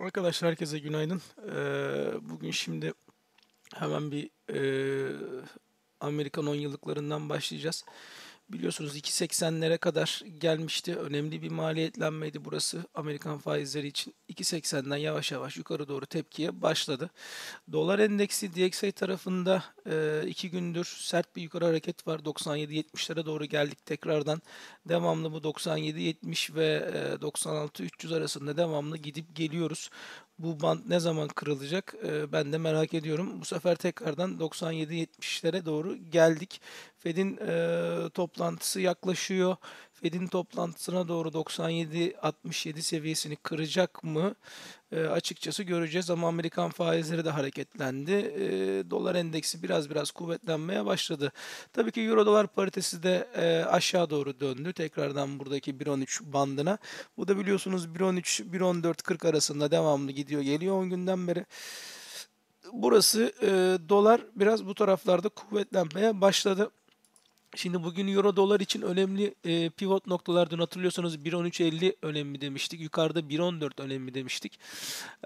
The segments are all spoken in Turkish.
Arkadaşlar herkese günaydın. Ee, bugün şimdi hemen bir e, Amerikan 10 yıllıklarından başlayacağız. Biliyorsunuz 2.80'lere kadar gelmişti. Önemli bir maliyetlenmeydi burası Amerikan faizleri için. 2.80'den yavaş yavaş yukarı doğru tepkiye başladı. Dolar endeksi DXY tarafında 2 e, gündür sert bir yukarı hareket var. 97.70'lere doğru geldik tekrardan. Devamlı bu 97.70 ve 96.300 e, arasında devamlı gidip geliyoruz bu band ne zaman kırılacak e, ben de merak ediyorum. Bu sefer tekrardan 97-70'lere doğru geldik. Fed'in e, toplantısı yaklaşıyor. Fed'in toplantısına doğru 97-67 seviyesini kıracak mı? E, açıkçası göreceğiz ama Amerikan faizleri de hareketlendi. E, dolar endeksi biraz biraz kuvvetlenmeye başladı. Tabii ki euro dolar paritesi de e, aşağı doğru döndü. Tekrardan buradaki 1.13 bandına. Bu da biliyorsunuz 1.13 1.14.40 arasında devamlı gidiyor geliyor 10 günden beri burası e, dolar biraz bu taraflarda kuvvetlenmeye başladı. Şimdi bugün euro dolar için önemli e, pivot noktalar dün hatırlıyorsanız 1.13.50 önemli demiştik. Yukarıda 1.14 önemli demiştik.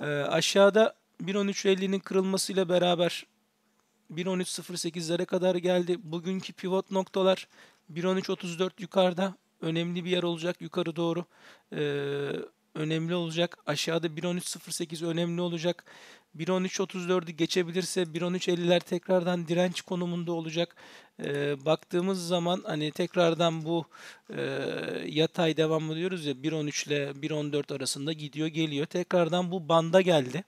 E, aşağıda 1.13.50'nin kırılmasıyla beraber 1.13.08'lere kadar geldi. Bugünkü pivot noktalar 1.13.34 yukarıda önemli bir yer olacak yukarı doğru. E, önemli olacak. Aşağıda 1.13.08 önemli olacak. 1.13.34'ü geçebilirse 1.13.50'ler tekrardan direnç konumunda olacak. E, baktığımız zaman hani tekrardan bu e, yatay devam ediyoruz ya 1.13 ile 1.14 arasında gidiyor geliyor. Tekrardan bu banda geldi.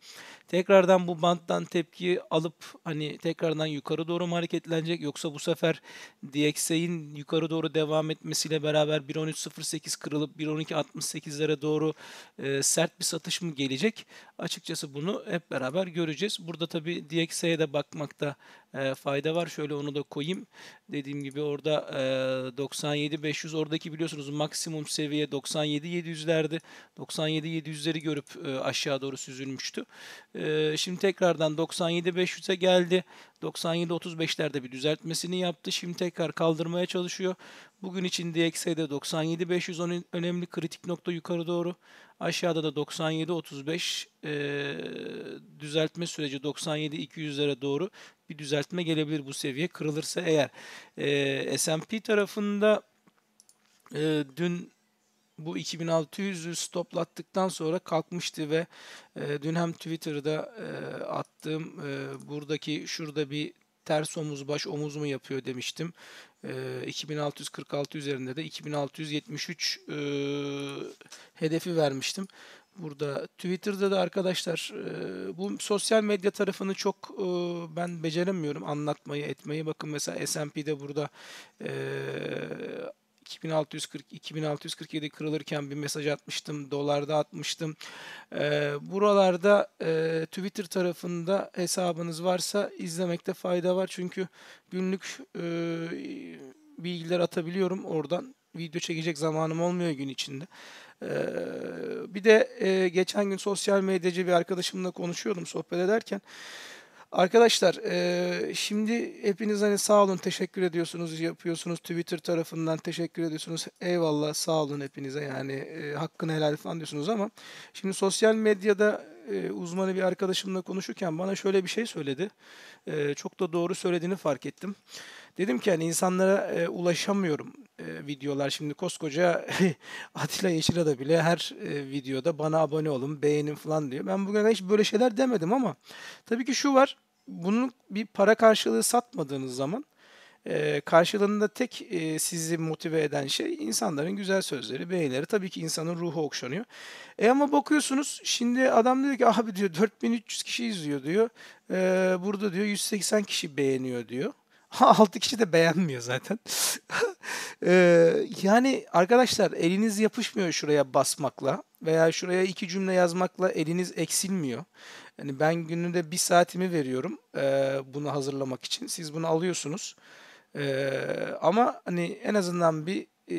Tekrardan bu banttan tepki alıp hani tekrardan yukarı doğru mu hareketlenecek yoksa bu sefer DXA'in yukarı doğru devam etmesiyle beraber 1.13.08 kırılıp 1.12.68'lere doğru e, sert bir satış mı gelecek? Açıkçası bunu hep beraber beraber göreceğiz. Burada tabii DXA'ya de bakmakta e, fayda var. Şöyle onu da koyayım. Dediğim gibi orada e, 500 oradaki biliyorsunuz maksimum seviye 97 97.700'lerdi. 97.700'leri görüp e, aşağı doğru süzülmüştü. E, şimdi tekrardan 97 500'e geldi. 97 97.35'lerde bir düzeltmesini yaptı. Şimdi tekrar kaldırmaya çalışıyor. Bugün için DXY'de 500 önemli kritik nokta yukarı doğru. Aşağıda da 97.35 e, düzeltme süreci 97 97.200'lere doğru bir düzeltme gelebilir bu seviye kırılırsa eğer. E, ee, S&P tarafında e, dün bu 2600'ü stoplattıktan sonra kalkmıştı ve e, dün hem Twitter'da e, attığım e, buradaki şurada bir ters omuz baş omuz mu yapıyor demiştim. E, 2646 üzerinde de 2673 e, hedefi vermiştim burada. Twitter'da da arkadaşlar e, bu sosyal medya tarafını çok e, ben beceremiyorum anlatmayı etmeyi. Bakın mesela S&P'de burada 2640 e, 2647 kırılırken bir mesaj atmıştım. Dolarda atmıştım. buralarda Twitter tarafında hesabınız varsa izlemekte fayda var. Çünkü günlük bilgiler atabiliyorum oradan video çekecek zamanım olmuyor gün içinde. Ee, bir de e, geçen gün sosyal medyacı bir arkadaşımla konuşuyordum sohbet ederken. Arkadaşlar e, şimdi hepiniz hani sağ olun teşekkür ediyorsunuz yapıyorsunuz Twitter tarafından teşekkür ediyorsunuz eyvallah sağ olun hepinize yani e, hakkını helal falan diyorsunuz ama şimdi sosyal medyada e, uzmanı bir arkadaşımla konuşurken bana şöyle bir şey söyledi. E, çok da doğru söylediğini fark ettim. Dedim ki hani insanlara e, ulaşamıyorum e, videolar. Şimdi koskoca Atilla Yeşil'e de bile her e, videoda bana abone olun, beğenin falan diyor. Ben bugüne kadar hiç böyle şeyler demedim ama tabii ki şu var. Bunun bir para karşılığı satmadığınız zaman e, karşılığında tek e, sizi motive eden şey insanların güzel sözleri, beğenileri. Tabii ki insanın ruhu okşanıyor. E ama bakıyorsunuz şimdi adam diyor ki abi diyor 4300 kişi izliyor diyor. E, burada diyor 180 kişi beğeniyor diyor. 6 kişi de beğenmiyor zaten. ee, yani arkadaşlar eliniz yapışmıyor şuraya basmakla veya şuraya iki cümle yazmakla eliniz eksilmiyor. Yani ben gününde bir saatimi veriyorum e, bunu hazırlamak için. Siz bunu alıyorsunuz. Ee, ama hani en azından bir e,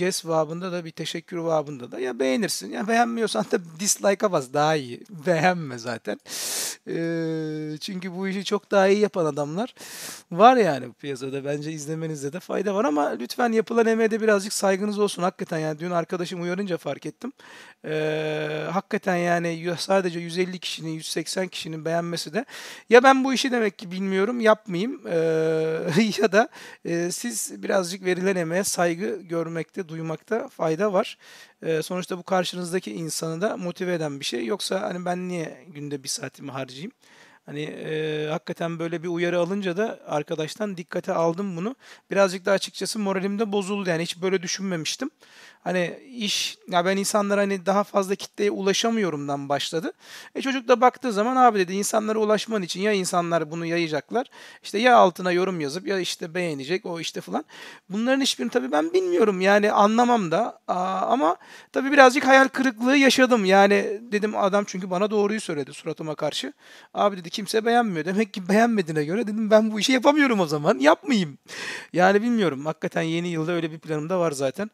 jest vabında da bir teşekkür vabında da ya beğenirsin ya beğenmiyorsan da dislike'a bas daha iyi. Beğenme zaten. E, çünkü bu işi çok daha iyi yapan adamlar var yani piyasada. Bence izlemenizde de fayda var ama lütfen yapılan emeğe de birazcık saygınız olsun. Hakikaten yani dün arkadaşım uyarınca fark ettim. E, hakikaten yani sadece 150 kişinin 180 kişinin beğenmesi de ya ben bu işi demek ki bilmiyorum yapmayayım e, ya da e, siz birazcık verilen emeğe söylemeye saygı görmekte, duymakta fayda var. E, sonuçta bu karşınızdaki insanı da motive eden bir şey. Yoksa hani ben niye günde bir saatimi harcayayım? Hani e, hakikaten böyle bir uyarı alınca da arkadaştan dikkate aldım bunu. Birazcık da açıkçası moralim de bozuldu yani hiç böyle düşünmemiştim. Hani iş ya ben insanlara hani daha fazla kitleye ulaşamıyorumdan başladı. E çocuk da baktığı zaman abi dedi insanlara ulaşman için ya insanlar bunu yayacaklar. işte ya altına yorum yazıp ya işte beğenecek o işte falan. Bunların hiçbirini tabii ben bilmiyorum yani anlamam da Aa, ama tabii birazcık hayal kırıklığı yaşadım. Yani dedim adam çünkü bana doğruyu söyledi suratıma karşı. Abi dedi ki kimse beğenmiyor. Demek ki beğenmediğine göre dedim ben bu işi yapamıyorum o zaman. Yapmayayım. Yani bilmiyorum. Hakikaten yeni yılda öyle bir planım da var zaten.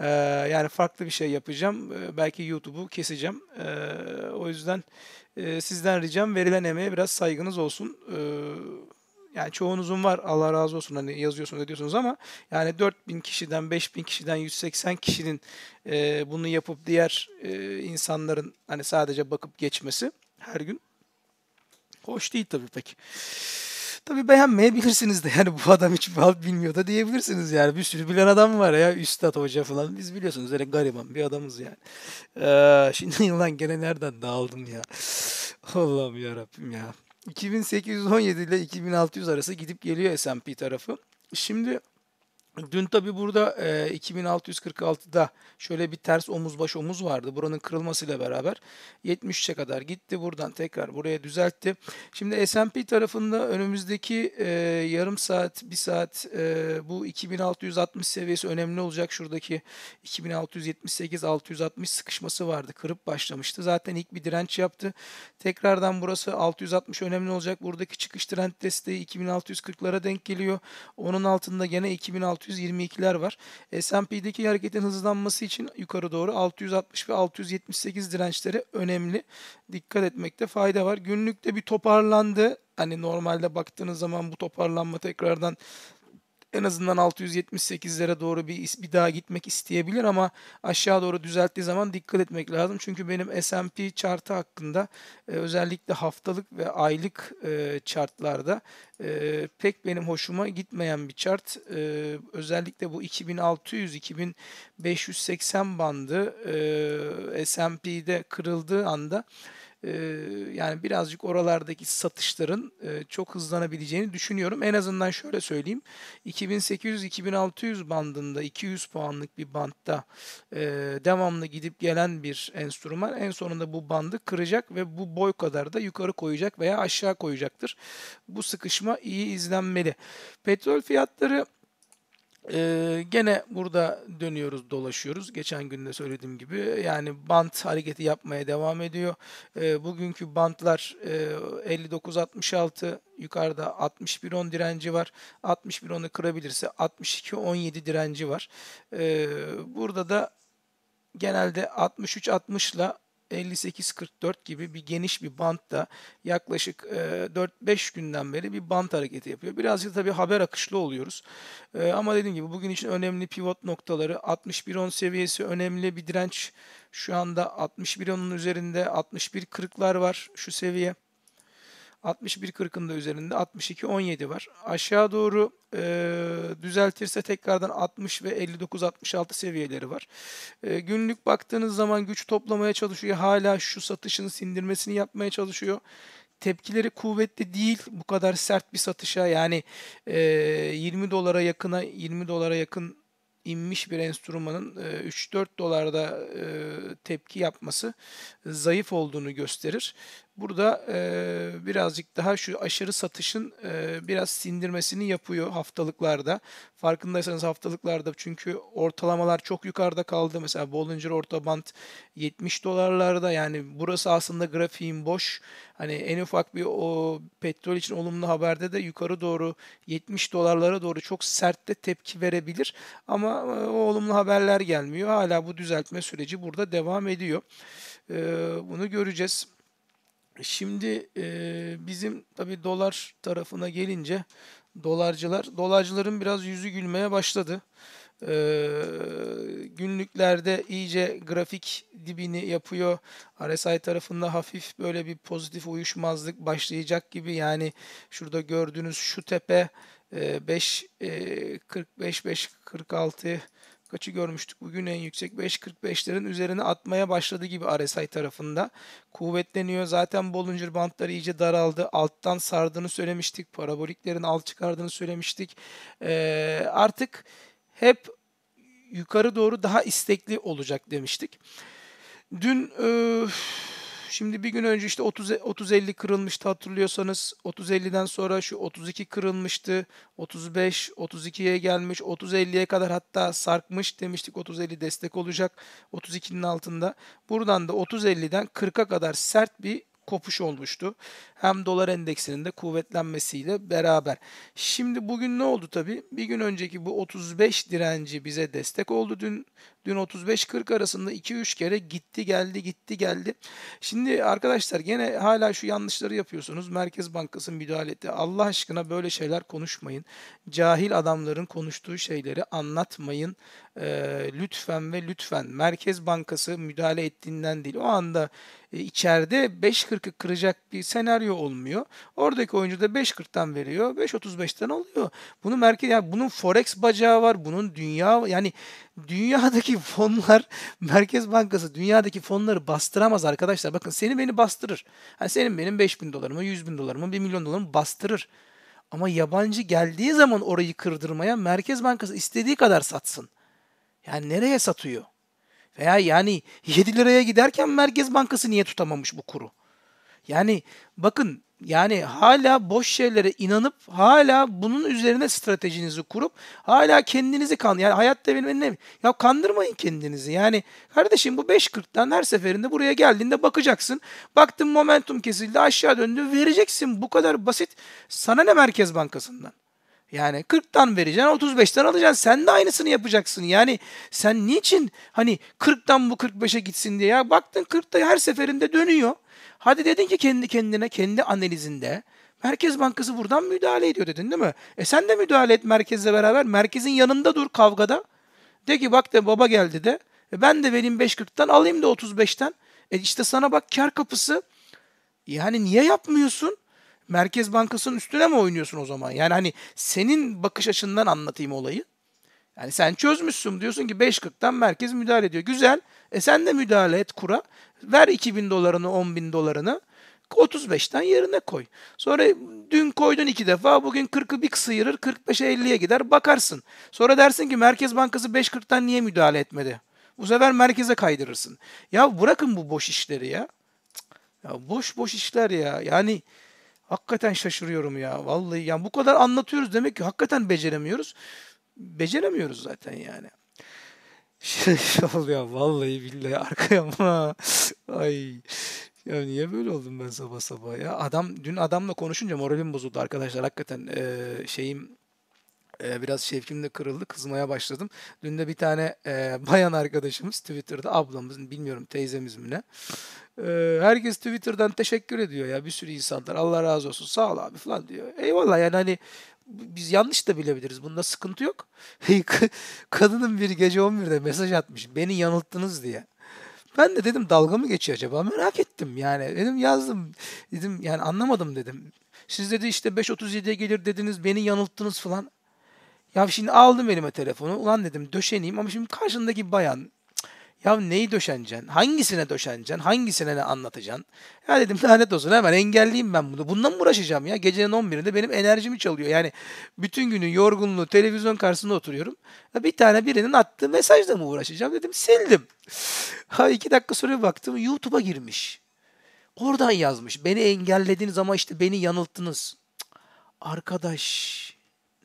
Ee, yani farklı bir şey yapacağım. Ee, belki YouTube'u keseceğim. Ee, o yüzden e, sizden ricam verilen emeğe biraz saygınız olsun. yani çoğunuzun var Allah razı olsun hani yazıyorsunuz ediyorsunuz ama yani 4000 kişiden 5000 kişiden 180 kişinin e, bunu yapıp diğer e, insanların hani sadece bakıp geçmesi her gün Hoş değil tabii pek. Tabii beğenmeyebilirsiniz de yani bu adam hiç bal bilmiyor da diyebilirsiniz yani. Bir sürü bilen adam var ya üstad hoca falan. Biz biliyorsunuz öyle gariban bir adamız yani. Ee, şimdi yılan gene nereden dağıldım ya. Allah'ım yarabbim ya. 2817 ile 2600 arası gidip geliyor S&P tarafı. Şimdi Dün tabi burada e, 2646'da şöyle bir ters omuz baş omuz vardı. Buranın kırılmasıyla beraber 73'e kadar gitti. Buradan tekrar buraya düzeltti. Şimdi S&P tarafında önümüzdeki e, yarım saat, bir saat e, bu 2660 seviyesi önemli olacak. Şuradaki 2678-660 sıkışması vardı. Kırıp başlamıştı. Zaten ilk bir direnç yaptı. Tekrardan burası 660 önemli olacak. Buradaki çıkış trend desteği 2640'lara denk geliyor. Onun altında gene 2600 622'ler var. S&P'deki hareketin hızlanması için yukarı doğru 660 ve 678 dirençleri önemli. Dikkat etmekte fayda var. Günlükte bir toparlandı. Hani normalde baktığınız zaman bu toparlanma tekrardan en azından 678'lere doğru bir bir daha gitmek isteyebilir ama aşağı doğru düzelttiği zaman dikkat etmek lazım. Çünkü benim S&P chartı hakkında e, özellikle haftalık ve aylık e, chartlarda e, pek benim hoşuma gitmeyen bir chart. E, özellikle bu 2600-2580 bandı S&P'de kırıldığı anda ee, yani birazcık oralardaki satışların e, çok hızlanabileceğini düşünüyorum. En azından şöyle söyleyeyim. 2800-2600 bandında 200 puanlık bir bantta e, devamlı gidip gelen bir enstrüman en sonunda bu bandı kıracak ve bu boy kadar da yukarı koyacak veya aşağı koyacaktır. Bu sıkışma iyi izlenmeli. Petrol fiyatları ee, gene burada dönüyoruz, dolaşıyoruz. Geçen gün de söylediğim gibi yani bant hareketi yapmaya devam ediyor. Ee, bugünkü bantlar e, 59-66 yukarıda 61-10 direnci var. 61-10'u kırabilirse 62-17 direnci var. Ee, burada da genelde 63-60 ile 58-44 gibi bir geniş bir bantta yaklaşık 4-5 e, günden beri bir bant hareketi yapıyor. Birazcık tabii haber akışlı oluyoruz. E, ama dediğim gibi bugün için önemli pivot noktaları 61-10 seviyesi önemli bir direnç. Şu anda 61-10'un üzerinde 61 kırıklar var şu seviye. 61.40'ın da üzerinde 62.17 var. Aşağı doğru e, düzeltirse tekrardan 60 ve 59-66 seviyeleri var. E, günlük baktığınız zaman güç toplamaya çalışıyor. Hala şu satışın sindirmesini yapmaya çalışıyor tepkileri kuvvetli değil bu kadar sert bir satışa yani e, 20 dolara yakına 20 dolara yakın inmiş bir enstrümanın 3-4 dolarda tepki yapması zayıf olduğunu gösterir. Burada e, birazcık daha şu aşırı satışın e, biraz sindirmesini yapıyor haftalıklarda. Farkındaysanız haftalıklarda çünkü ortalamalar çok yukarıda kaldı. Mesela Bollinger orta band 70 dolarlarda yani burası aslında grafiğin boş. Hani en ufak bir o petrol için olumlu haberde de yukarı doğru 70 dolarlara doğru çok sert de tepki verebilir. Ama o olumlu haberler gelmiyor. Hala bu düzeltme süreci burada devam ediyor. E, bunu göreceğiz. Şimdi e, bizim tabi dolar tarafına gelince dolarcılar, dolarcıların biraz yüzü gülmeye başladı. E, günlüklerde iyice grafik dibini yapıyor. RSI tarafında hafif böyle bir pozitif uyuşmazlık başlayacak gibi. Yani şurada gördüğünüz şu tepe e, 546. e, kaçı görmüştük bugün en yüksek 5.45'lerin üzerine atmaya başladı gibi RSI tarafında. Kuvvetleniyor zaten Bollinger bantları iyice daraldı. Alttan sardığını söylemiştik. Paraboliklerin alt çıkardığını söylemiştik. Ee, artık hep yukarı doğru daha istekli olacak demiştik. Dün... Öf, Şimdi bir gün önce işte 30 30 50 kırılmıştı hatırlıyorsanız. 30 50'den sonra şu 32 kırılmıştı. 35 32'ye gelmiş. 30 50'ye kadar hatta sarkmış demiştik. 30 50 destek olacak 32'nin altında. Buradan da 30 50'den 40'a kadar sert bir kopuş olmuştu. Hem dolar endeksinin de kuvvetlenmesiyle beraber. Şimdi bugün ne oldu tabii? Bir gün önceki bu 35 direnci bize destek oldu. Dün dün 35-40 arasında 2-3 kere gitti geldi gitti geldi. Şimdi arkadaşlar gene hala şu yanlışları yapıyorsunuz. Merkez Bankası müdahale etti. Allah aşkına böyle şeyler konuşmayın. Cahil adamların konuştuğu şeyleri anlatmayın e, lütfen ve lütfen Merkez Bankası müdahale ettiğinden değil. O anda e, içeride 5.40'ı kıracak bir senaryo olmuyor. Oradaki oyuncu da 5.40'tan veriyor, 5.35'ten alıyor. Bunu merkez yani bunun forex bacağı var, bunun dünya yani dünyadaki fonlar Merkez Bankası dünyadaki fonları bastıramaz arkadaşlar. Bakın seni beni bastırır. Yani senin benim 5 bin dolarımı, 100 bin dolarımı, 1 milyon dolarımı bastırır. Ama yabancı geldiği zaman orayı kırdırmaya Merkez Bankası istediği kadar satsın. Yani nereye satıyor? Veya yani 7 liraya giderken Merkez Bankası niye tutamamış bu kuru? Yani bakın yani hala boş şeylere inanıp hala bunun üzerine stratejinizi kurup hala kendinizi kan yani hayatta benim ne ya kandırmayın kendinizi. Yani kardeşim bu 5.40'tan her seferinde buraya geldiğinde bakacaksın. Baktın momentum kesildi aşağı döndü vereceksin bu kadar basit. Sana ne Merkez Bankası'ndan? Yani 40'tan vereceksin 35'ten alacaksın. Sen de aynısını yapacaksın. Yani sen niçin hani 40'tan bu 45'e gitsin diye ya baktın 40'ta her seferinde dönüyor. Hadi dedin ki kendi kendine kendi analizinde Merkez Bankası buradan müdahale ediyor dedin değil mi? E sen de müdahale et merkezle beraber. Merkezin yanında dur kavgada. De ki bak de baba geldi de. E ben de vereyim 5.40'tan alayım da 35'ten. E işte sana bak kar kapısı. Yani e niye yapmıyorsun? Merkez Bankası'nın üstüne mi oynuyorsun o zaman? Yani hani senin bakış açından anlatayım olayı. Yani sen çözmüşsün diyorsun ki 5.40'tan merkez müdahale ediyor. Güzel. E sen de müdahale et kura. Ver 2000 dolarını 10.000 dolarını. 35'ten yerine koy. Sonra dün koydun iki defa bugün 40'ı bir sıyırır 45'e 50'ye gider bakarsın. Sonra dersin ki Merkez Bankası 5.40'tan niye müdahale etmedi? Bu sefer merkeze kaydırırsın. Ya bırakın bu boş işleri ya. Ya boş boş işler ya. Yani Hakikaten şaşırıyorum ya. Vallahi yani bu kadar anlatıyoruz demek ki hakikaten beceremiyoruz. Beceremiyoruz zaten yani. Şey oluyor vallahi billahi arkaya ama ay ya niye böyle oldum ben sabah sabah ya adam dün adamla konuşunca moralim bozuldu arkadaşlar hakikaten e, şeyim ee, biraz şevkim kırıldı. Kızmaya başladım. Dün de bir tane e, bayan arkadaşımız Twitter'da ablamız bilmiyorum teyzemiz mi ne. E, herkes Twitter'dan teşekkür ediyor ya bir sürü insanlar. Allah razı olsun sağ ol abi falan diyor. Eyvallah yani hani biz yanlış da bilebiliriz. Bunda sıkıntı yok. Kadının bir gece 11'de mesaj atmış. Beni yanılttınız diye. Ben de dedim dalga mı geçiyor acaba? Merak ettim yani. Dedim yazdım. Dedim yani anlamadım dedim. Siz dedi işte 5.37'ye gelir dediniz beni yanılttınız falan. Ya şimdi aldım elime telefonu. Ulan dedim döşeneyim ama şimdi karşındaki bayan ya neyi döşeneceksin? Hangisine döşeneceksin? Hangisine ne anlatacaksın? Ya dedim lanet olsun hemen engelleyeyim ben bunu. Bundan mı uğraşacağım ya? Gecenin 11'inde benim enerjimi çalıyor. Yani bütün günün yorgunluğu televizyon karşısında oturuyorum. bir tane birinin attığı mesajla mı uğraşacağım? Dedim sildim. Ha iki dakika sonra baktım YouTube'a girmiş. Oradan yazmış. Beni engellediniz ama işte beni yanılttınız. Cık, arkadaş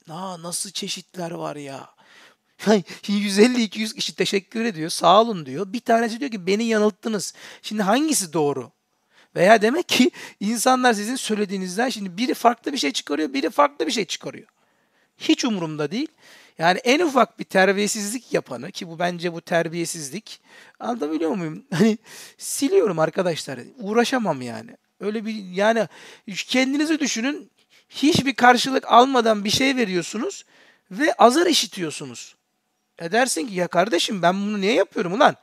Na nasıl çeşitler var ya. 150-200 kişi teşekkür ediyor. Sağ olun diyor. Bir tanesi diyor ki beni yanılttınız. Şimdi hangisi doğru? Veya demek ki insanlar sizin söylediğinizden şimdi biri farklı bir şey çıkarıyor, biri farklı bir şey çıkarıyor. Hiç umurumda değil. Yani en ufak bir terbiyesizlik yapanı ki bu bence bu terbiyesizlik anlatabiliyor muyum? Hani siliyorum arkadaşlar. Uğraşamam yani. Öyle bir yani kendinizi düşünün hiçbir karşılık almadan bir şey veriyorsunuz ve azar işitiyorsunuz. E dersin ki ya kardeşim ben bunu niye yapıyorum ulan?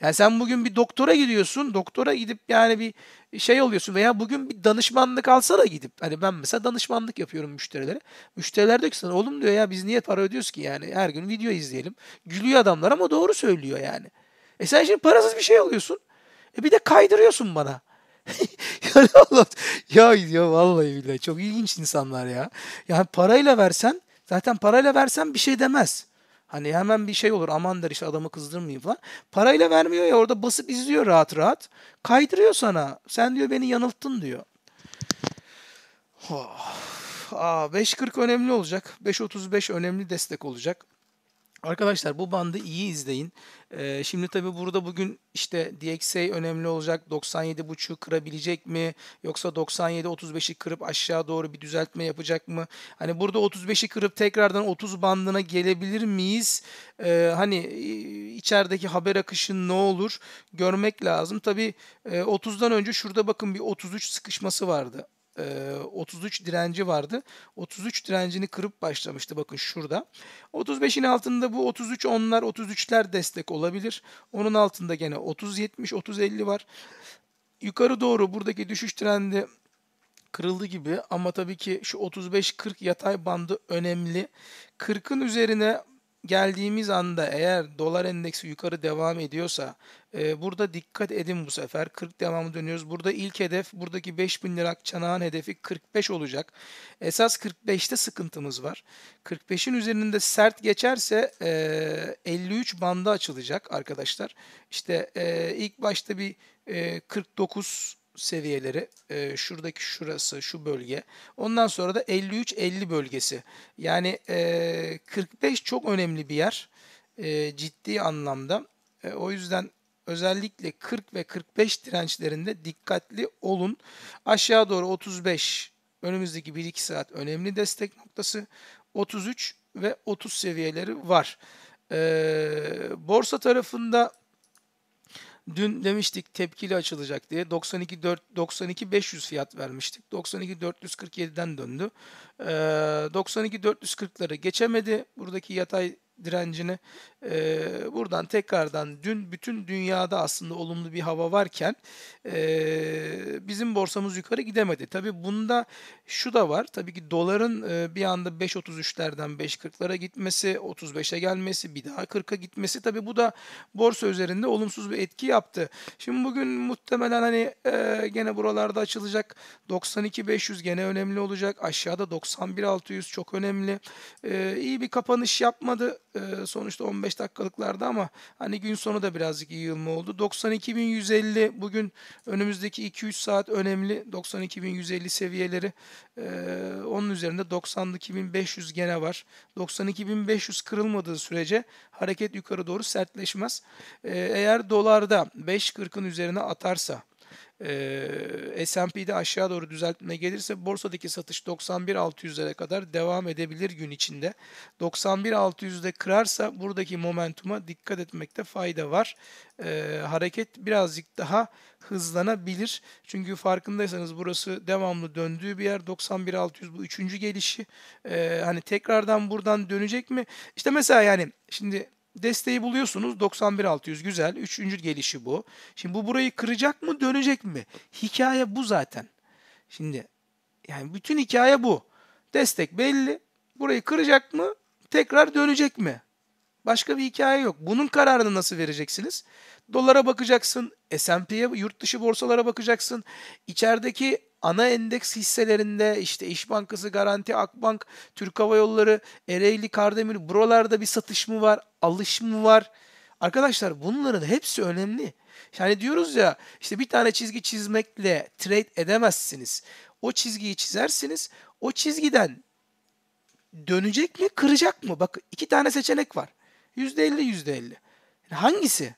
Yani sen bugün bir doktora gidiyorsun, doktora gidip yani bir şey oluyorsun veya bugün bir danışmanlık alsana gidip. Hani ben mesela danışmanlık yapıyorum müşterilere. Müşteriler diyor ki sana oğlum diyor ya biz niye para ödüyoruz ki yani her gün video izleyelim. Gülüyor adamlar ama doğru söylüyor yani. E sen şimdi parasız bir şey alıyorsun. E bir de kaydırıyorsun bana. yani Allah ya ya vallahi billahi çok ilginç insanlar ya. Yani parayla versen zaten parayla versen bir şey demez. Hani hemen bir şey olur aman der işte adamı kızdırmayayım falan. Parayla vermiyor ya orada basıp izliyor rahat rahat. Kaydırıyor sana. Sen diyor beni yanılttın diyor. Oh. Aa, 5.40 önemli olacak. 5.35 önemli destek olacak. Arkadaşlar bu bandı iyi izleyin. Ee, şimdi tabi burada bugün işte DXA önemli olacak. 97.5'u kırabilecek mi? Yoksa 97.35'i kırıp aşağı doğru bir düzeltme yapacak mı? Hani burada 35'i kırıp tekrardan 30 bandına gelebilir miyiz? Ee, hani içerideki haber akışı ne olur? Görmek lazım. Tabi 30'dan e, önce şurada bakın bir 33 sıkışması vardı e, ee, 33 direnci vardı. 33 direncini kırıp başlamıştı bakın şurada. 35'in altında bu 33 onlar 33'ler destek olabilir. Onun altında gene 30 70 30 50 var. Yukarı doğru buradaki düşüş trendi kırıldı gibi ama tabii ki şu 35-40 yatay bandı önemli. 40'ın üzerine geldiğimiz anda eğer dolar endeksi yukarı devam ediyorsa e, burada dikkat edin bu sefer 40 devamı dönüyoruz. Burada ilk hedef buradaki 5000 lira çanağın hedefi 45 olacak. Esas 45'te sıkıntımız var. 45'in üzerinde sert geçerse e, 53 bandı açılacak arkadaşlar. İşte e, ilk başta bir e, 49 seviyeleri e, şuradaki şurası şu bölge ondan sonra da 53-50 bölgesi yani e, 45 çok önemli bir yer e, ciddi anlamda e, o yüzden özellikle 40 ve 45 dirençlerinde dikkatli olun aşağı doğru 35 önümüzdeki 1-2 saat önemli destek noktası 33 ve 30 seviyeleri var e, borsa tarafında Dün demiştik tepkili açılacak diye 92 4 92 500 fiyat vermiştik. 92 447'den döndü. Ee, 92 440'ları geçemedi. Buradaki yatay direncini. E, buradan tekrardan dün bütün dünyada aslında olumlu bir hava varken e, bizim borsamız yukarı gidemedi. Tabi bunda şu da var. Tabii ki doların e, bir anda 5.33'lerden 5.40'lara gitmesi, 35'e gelmesi, bir daha 40'a gitmesi tabi bu da borsa üzerinde olumsuz bir etki yaptı. Şimdi bugün muhtemelen hani e, gene buralarda açılacak 92.500 gene önemli olacak. Aşağıda 91.600 çok önemli. E, iyi bir kapanış yapmadı e, sonuçta 15 dakikalıklardı ama hani gün sonu da birazcık iyi yılma oldu. 92.150 bugün önümüzdeki 2-3 saat önemli. 92.150 seviyeleri e, onun üzerinde 92.500 gene var. 92.500 kırılmadığı sürece hareket yukarı doğru sertleşmez. E, eğer dolarda 5.40'ın üzerine atarsa e, S&P'de aşağı doğru düzeltme gelirse borsadaki satış 91.600'lere kadar devam edebilir gün içinde. 91.600'de kırarsa buradaki momentuma dikkat etmekte fayda var. E, hareket birazcık daha hızlanabilir. Çünkü farkındaysanız burası devamlı döndüğü bir yer. 91.600 bu üçüncü gelişi. E, hani tekrardan buradan dönecek mi? İşte mesela yani şimdi desteği buluyorsunuz. 91.600 güzel. Üçüncü gelişi bu. Şimdi bu burayı kıracak mı dönecek mi? Hikaye bu zaten. Şimdi yani bütün hikaye bu. Destek belli. Burayı kıracak mı? Tekrar dönecek mi? Başka bir hikaye yok. Bunun kararını nasıl vereceksiniz? Dolara bakacaksın, S&P'ye, yurt dışı borsalara bakacaksın, İçerideki ana endeks hisselerinde işte İş Bankası, Garanti, Akbank, Türk Hava Yolları, Ereğli, Kardemir buralarda bir satış mı var, alış mı var? Arkadaşlar bunların hepsi önemli. Yani diyoruz ya işte bir tane çizgi çizmekle trade edemezsiniz. O çizgiyi çizersiniz. O çizgiden dönecek mi, kıracak mı? Bak iki tane seçenek var. %50, %50. Yani hangisi?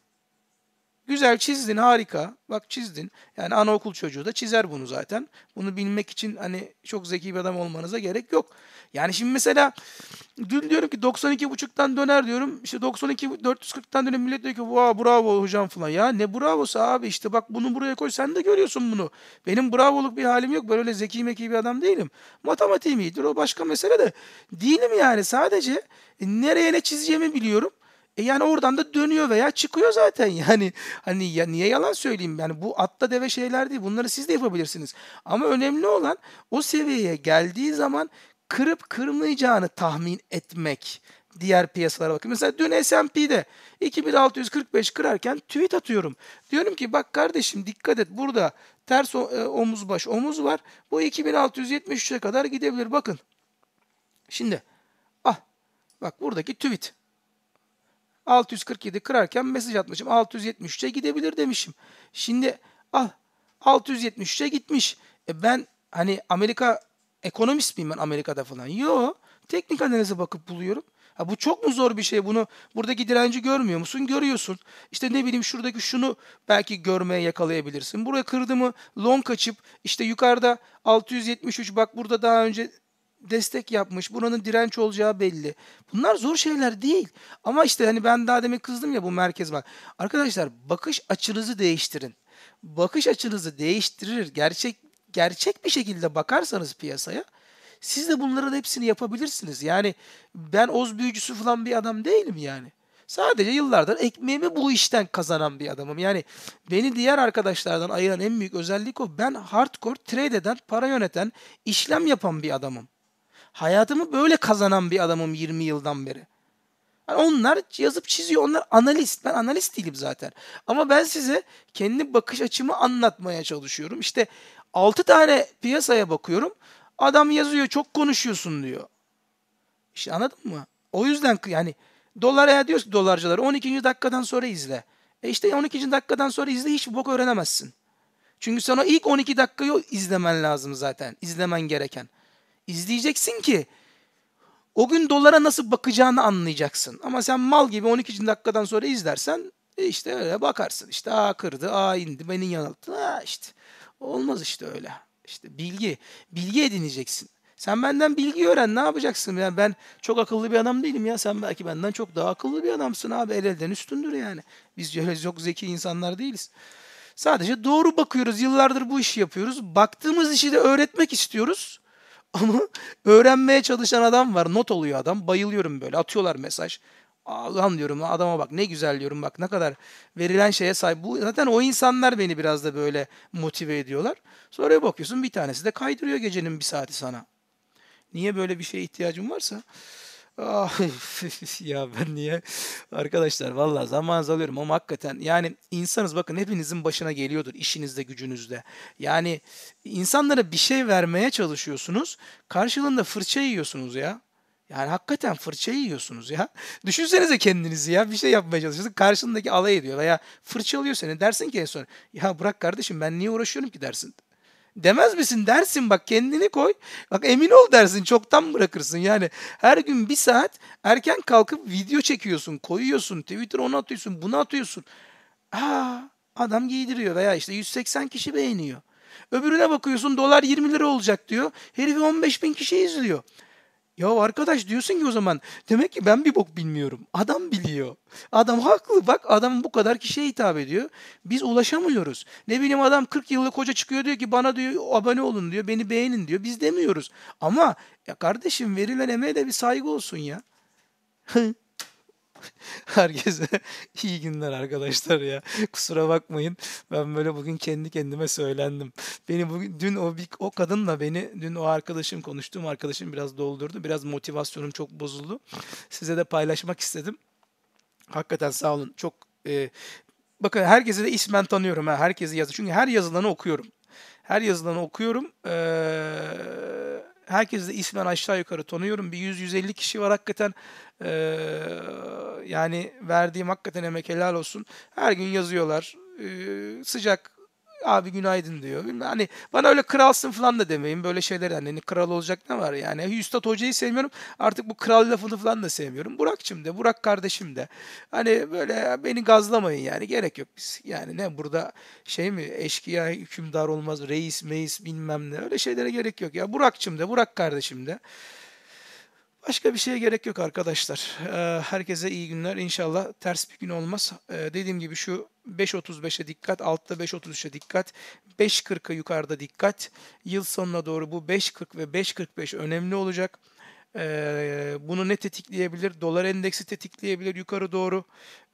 Güzel çizdin harika. Bak çizdin. Yani anaokul çocuğu da çizer bunu zaten. Bunu bilmek için hani çok zeki bir adam olmanıza gerek yok. Yani şimdi mesela dün diyorum ki 92.5'tan döner diyorum. İşte 92 440'tan döner millet diyor ki vaa bravo hocam falan. Ya ne bravosu abi işte bak bunu buraya koy sen de görüyorsun bunu. Benim bravoluk bir halim yok. Ben öyle zeki meki bir adam değilim. Matematiğim iyidir o başka mesele de değilim yani sadece nereye ne çizeceğimi biliyorum. E yani oradan da dönüyor veya çıkıyor zaten yani. Hani ya niye yalan söyleyeyim yani bu atla deve şeyler değil. Bunları siz de yapabilirsiniz. Ama önemli olan o seviyeye geldiği zaman kırıp kırmayacağını tahmin etmek diğer piyasalara bakın. Mesela dün S&P'de 2645 kırarken tweet atıyorum. Diyorum ki bak kardeşim dikkat et burada ters e, omuz baş omuz var. Bu 2673'e kadar gidebilir bakın. Şimdi ah bak buradaki tweet 647 kırarken mesaj atmışım. 673'e gidebilir demişim. Şimdi ah 673'e gitmiş. E ben hani Amerika ekonomist miyim ben Amerika'da falan? Yo. Teknik analize bakıp buluyorum. Ha bu çok mu zor bir şey? Bunu buradaki direnci görmüyor musun? Görüyorsun. İşte ne bileyim şuradaki şunu belki görmeye yakalayabilirsin. Buraya kırdı mı long kaçıp işte yukarıda 673 bak burada daha önce destek yapmış. Buranın direnç olacağı belli. Bunlar zor şeyler değil. Ama işte hani ben daha demek kızdım ya bu merkez bak. Arkadaşlar bakış açınızı değiştirin. Bakış açınızı değiştirir. Gerçek gerçek bir şekilde bakarsanız piyasaya siz de bunların hepsini yapabilirsiniz. Yani ben oz büyücüsü falan bir adam değilim yani. Sadece yıllardır ekmeğimi bu işten kazanan bir adamım. Yani beni diğer arkadaşlardan ayıran en büyük özellik o. Ben hardcore trade eden, para yöneten, işlem yapan bir adamım. Hayatımı böyle kazanan bir adamım 20 yıldan beri. Yani onlar yazıp çiziyor. Onlar analist. Ben analist değilim zaten. Ama ben size kendi bakış açımı anlatmaya çalışıyorum. İşte 6 tane piyasaya bakıyorum. Adam yazıyor çok konuşuyorsun diyor. İşte anladın mı? O yüzden yani dolar eğer diyoruz dolarcılar. dolarcıları 12. dakikadan sonra izle. E işte 12. dakikadan sonra izle hiçbir bok öğrenemezsin. Çünkü sana o ilk 12 dakikayı izlemen lazım zaten. İzlemen gereken. İzleyeceksin ki o gün dolara nasıl bakacağını anlayacaksın. Ama sen mal gibi 12. dakikadan sonra izlersen e işte öyle bakarsın. İşte aa kırdı, aa indi, beni yanılttı. Aa işte olmaz işte öyle. İşte bilgi, bilgi edineceksin. Sen benden bilgi öğren ne yapacaksın? Yani ben çok akıllı bir adam değilim ya. Sen belki benden çok daha akıllı bir adamsın abi. El elden üstündür yani. Biz öyle çok zeki insanlar değiliz. Sadece doğru bakıyoruz. Yıllardır bu işi yapıyoruz. Baktığımız işi de öğretmek istiyoruz. Ama öğrenmeye çalışan adam var. Not oluyor adam. Bayılıyorum böyle. Atıyorlar mesaj. Lan diyorum adama bak ne güzel diyorum bak ne kadar verilen şeye sahip. Bu, zaten o insanlar beni biraz da böyle motive ediyorlar. Sonra bakıyorsun bir tanesi de kaydırıyor gecenin bir saati sana. Niye böyle bir şeye ihtiyacın varsa. ya ben niye? Arkadaşlar valla zaman alıyorum ama hakikaten yani insanız bakın hepinizin başına geliyordur işinizde gücünüzde. Yani insanlara bir şey vermeye çalışıyorsunuz karşılığında fırça yiyorsunuz ya. Yani hakikaten fırça yiyorsunuz ya. Düşünsenize kendinizi ya bir şey yapmaya çalışıyorsun. Karşındaki alay ediyor veya fırçalıyor seni. Dersin ki en son ya bırak kardeşim ben niye uğraşıyorum ki dersin demez misin dersin bak kendini koy. Bak emin ol dersin çoktan bırakırsın yani. Her gün bir saat erken kalkıp video çekiyorsun, koyuyorsun, Twitter onu atıyorsun, bunu atıyorsun. Aa, adam giydiriyor veya işte 180 kişi beğeniyor. Öbürüne bakıyorsun dolar 20 lira olacak diyor. Herifi 15 bin kişi izliyor. Ya arkadaş diyorsun ki o zaman demek ki ben bir bok bilmiyorum. Adam biliyor. Adam haklı. Bak adam bu kadar kişiye hitap ediyor. Biz ulaşamıyoruz. Ne bileyim adam 40 yıllık koca çıkıyor diyor ki bana diyor abone olun diyor. Beni beğenin diyor. Biz demiyoruz. Ama ya kardeşim verilen emeğe de bir saygı olsun ya. Herkese iyi günler arkadaşlar ya. Kusura bakmayın. Ben böyle bugün kendi kendime söylendim. Beni bugün dün o bir, o kadınla beni dün o arkadaşım konuştuğum arkadaşım biraz doldurdu. Biraz motivasyonum çok bozuldu. Size de paylaşmak istedim. Hakikaten sağ olun. Çok e, bakın herkese de ismen tanıyorum ha. Herkesi yazı. Çünkü her yazılanı okuyorum. Her yazılanı okuyorum. Ee, Herkes de ismen aşağı yukarı tanıyorum. Bir 100-150 kişi var hakikaten. E, yani verdiğim hakikaten emek helal olsun. Her gün yazıyorlar. E, sıcak abi günaydın diyor. Bilmem, hani bana öyle kralsın falan da demeyin. Böyle şeyler yani hani kral olacak ne var yani. Üstad Hoca'yı sevmiyorum. Artık bu kral lafını falan da sevmiyorum. Burak'cım de, Burak kardeşim de. Hani böyle beni gazlamayın yani. Gerek yok biz. Yani ne burada şey mi eşkıya hükümdar olmaz, reis meis bilmem ne. Öyle şeylere gerek yok ya. Burak'cım de, Burak kardeşim de. Başka bir şeye gerek yok arkadaşlar. Ee, herkese iyi günler. İnşallah ters bir gün olmaz. Ee, dediğim gibi şu 5.35'e dikkat, altta 5.33'e dikkat, 5.40'a yukarıda dikkat. Yıl sonuna doğru bu 5.40 ve 5.45 önemli olacak. Ee, bunu ne tetikleyebilir? Dolar endeksi tetikleyebilir yukarı doğru.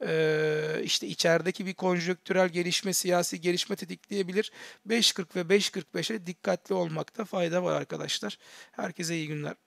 Ee, işte içerideki bir konjöktürel gelişme, siyasi gelişme tetikleyebilir. 5.40 ve 5.45'e dikkatli olmakta fayda var arkadaşlar. Herkese iyi günler.